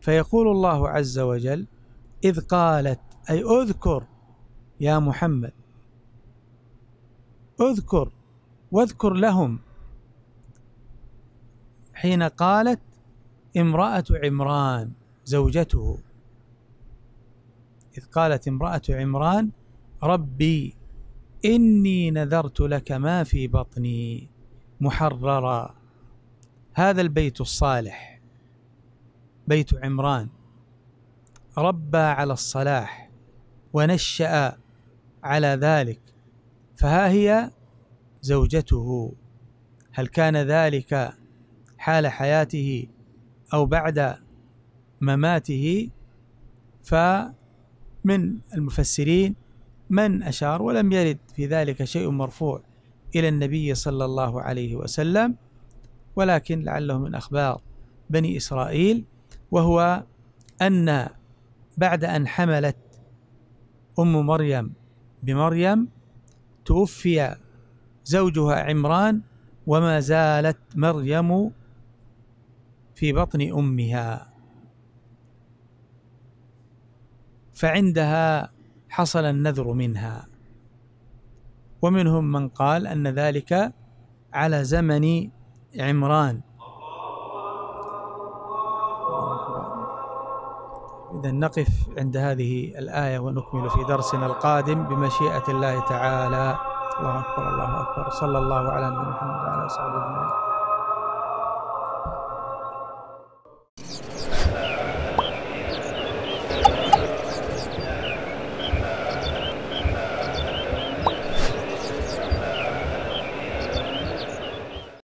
فيقول الله عز وجل إذ قالت أي أذكر يا محمد اذكر واذكر لهم حين قالت امرأة عمران زوجته إذ قالت امرأة عمران ربي إني نذرت لك ما في بطني محررا هذا البيت الصالح بيت عمران ربى على الصلاح ونشأ على ذلك فها هي زوجته هل كان ذلك حال حياته او بعد مماته فمن المفسرين من اشار ولم يرد في ذلك شيء مرفوع الى النبي صلى الله عليه وسلم ولكن لعله من اخبار بني اسرائيل وهو ان بعد ان حملت ام مريم بمريم توفي زوجها عمران وما زالت مريم في بطن امها فعندها حصل النذر منها ومنهم من قال ان ذلك على زمن عمران إذا نقف عند هذه الآية ونكمل في درسنا القادم بمشيئة الله تعالى الله أكبر الله أكبر صلى الله على نبينا محمد وعلى آله وصحبه أجمعين